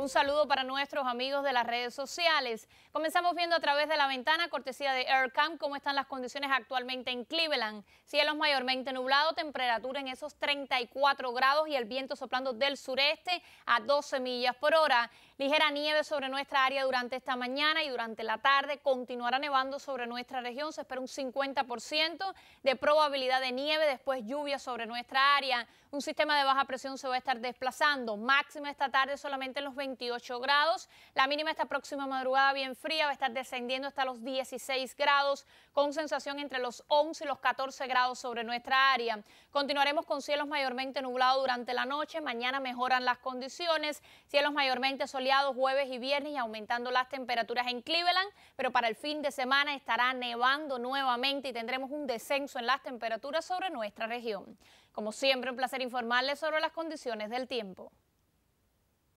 Un saludo para nuestros amigos de las redes sociales. Comenzamos viendo a través de la ventana, cortesía de AirCam, cómo están las condiciones actualmente en Cleveland. Cielos mayormente nublado, temperatura en esos 34 grados y el viento soplando del sureste a 12 millas por hora. Ligera nieve sobre nuestra área durante esta mañana y durante la tarde continuará nevando sobre nuestra región. Se espera un 50% de probabilidad de nieve, después lluvia sobre nuestra área. Un sistema de baja presión se va a estar desplazando. Máxima esta tarde solamente en los 20 grados. La mínima esta próxima madrugada bien fría va a estar descendiendo hasta los 16 grados, con sensación entre los 11 y los 14 grados sobre nuestra área. Continuaremos con cielos mayormente nublados durante la noche. Mañana mejoran las condiciones. Cielos mayormente soleados jueves y viernes y aumentando las temperaturas en Cleveland, pero para el fin de semana estará nevando nuevamente y tendremos un descenso en las temperaturas sobre nuestra región. Como siempre, un placer informarles sobre las condiciones del tiempo.